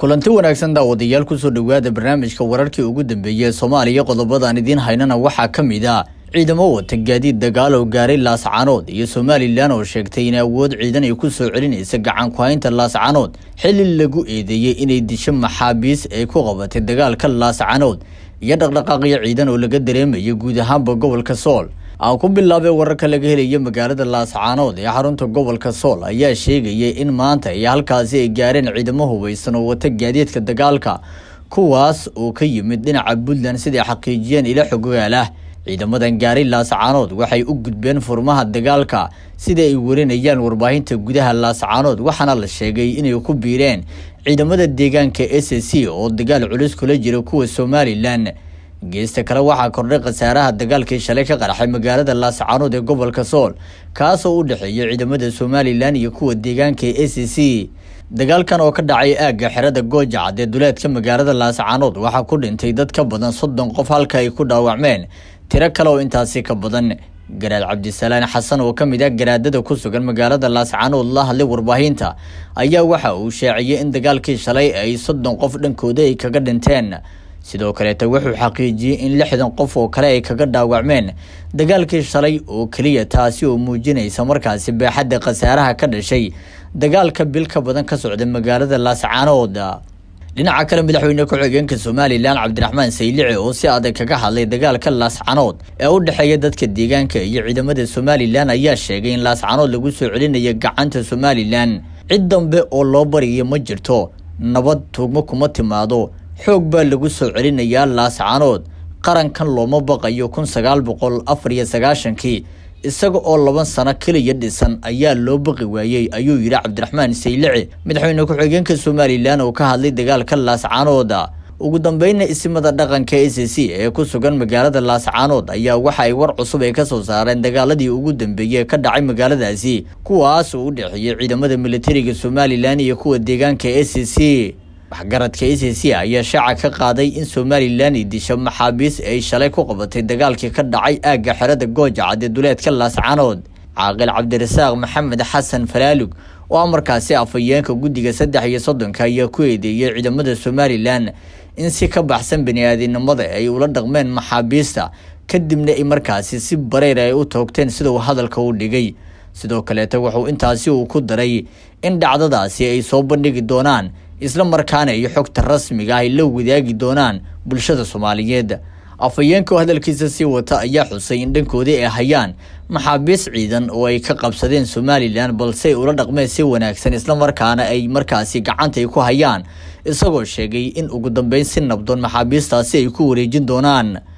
kulanti wanaagsan daawadayaal kusoo dhowaada barnaamijka wararkii ugu dambeeyey ee soomaaliya qodobadaan idiin haynana waxaa ka mid ah ciidamo wata gaadiid dagaal oo gaaray laascaanood iyo somalilan oo sheegtay in awood ciidan ay ku soo celinaysa gacan ku haynta laascanood xilli lagu eedeeyey inay disho maxaabiis ay ku qabatay dagaalka laascaanood iyo dhaqdhaqaaqyo ciidan oo laga dareemayo guud ahaanba gobolka sool aan ku bilaabay wararka laga helaya magaalada laascaanood ee xarunta gobolka sool ayaa sheegayay in maanta ay halkaasi ay gaareen ciidamo hubeysan oo wata gaadiidka dagaalka kuwaas oo ka yimid dhinaca puntland siday xaqiijiyeen ila xogogaalah ciidamadan gaari laascaanood waxay u gudbeen furmaha dagaalka sida ay warinayaan warbaahinta gudaha laascaanood waxaana la sheegay inay ku biireen ciidamada deegaanka s c oo dagaal culus kula jira kuwa somalilan geesta kale waxaa kordhay khasaaraha dagaalkii shalay ka qaraxay magaalada laascanood ee gobolka sool kaasoo u dhexeeyay ciidamada somalilan iyo kuwa deegaanka e c c dagaalkan oo ka dhacay aagga xerada goojacad ee duleedka magaalada laascaanood waxaa ku dhintay dad ka badan soddon qof halka ay ku dhaawacmeen tiro kale oo intaasi ka badan garaad cabdisalaan xasan oo ka mid ah garaadada ku sugan magaalada laascanood la hadlay warbaahinta ayaa waxa uu shaaciyey in dagaalkii shalay ay soddon qof dhankooda ay kaga dhinteen sidoo kaleeta wuxuu xaqiijiyey in lixdan qof oo kale ay kaga dhaawacmeen dagaalkii shalay oo keliya taasi oo muujinaysa markaasi baaxadda khasaaraha ka dhashay dagaalka bilka badan ka socda magaalada laascaanood dhinaca kale madaxweyne ku-xigeenka somalilan cabdiraxmaan saylici oo si adag kaga hadlay dagaalka laascanood ee u dhexeeya dadka deegaanka iyo ciidamada somalilan ayaa sheegay in laascanood lagu soo celinayo gacanta somalilan cid dambe oo loo bariyo ma jirto nabad tuugmo kuma timaado xoog baa lagu soo celinayaa laascaanood qarankan looma baqayo kun sagaal boqol afar iyo sagaashankii isaga oo laban sano keliya dhisan ayaa loo baqi waayey ayuu yidhi cabdiraxmaan saylici madaxweyne ku-xigeenka somalilan oo ka hadlay dagaalka laascaanooda ugu dambeyna isimada dhaqanka a c c ee ku sugan magaalada laascaanood ayaa waxa ay war cusub ay ka soo saareen dagaaladii ugu dambeeyey ka dhacay magaaladaasi kuwaas uu u dhexeeyey ciidamada militariga somalilan iyo kuwa deegaanka a c c waxgaradka a c c ah ayaa shaaca ka qaaday in somalilan ay disho maxaabiis ay shalay ku qabatay dagaalkii ka dhacay aagga xerada goojacad ee duleedka laascanood caaqil cabdirasaaq maxamed xasan falaalug oo amarkaasi afhayeenka guddiga saddex iyo soddonka ayaa ku eedeeyey ciidamada somalilan in si ka baxsan bani-aadinimada ay ula dhaqmeen maxaabiista kadibna ay markaasi si bareer ay u toogteen sida hadalka u dhigay sidoo kaleeta wuxuu intaasi uu ku daray in dhacdadaasi ay soo bandhigi doonaan isla markaana iyo xogta rasmiga ah ay la wadaagi doonaan bulshada soomaaliyeed afhayeenka hadalkiisa sii wata ayaa xusay in dhankooda ay hayaan maxaabiis ciidan oo ay ka qabsadeen somalilan balseay ula dhaqmeen si wanaagsan isla markaana ay markaasi gacantay ku hayaan isagoo sheegay in ugu dambeyn si nabdoon maxaabiistaasi ay ku wareejin doonaan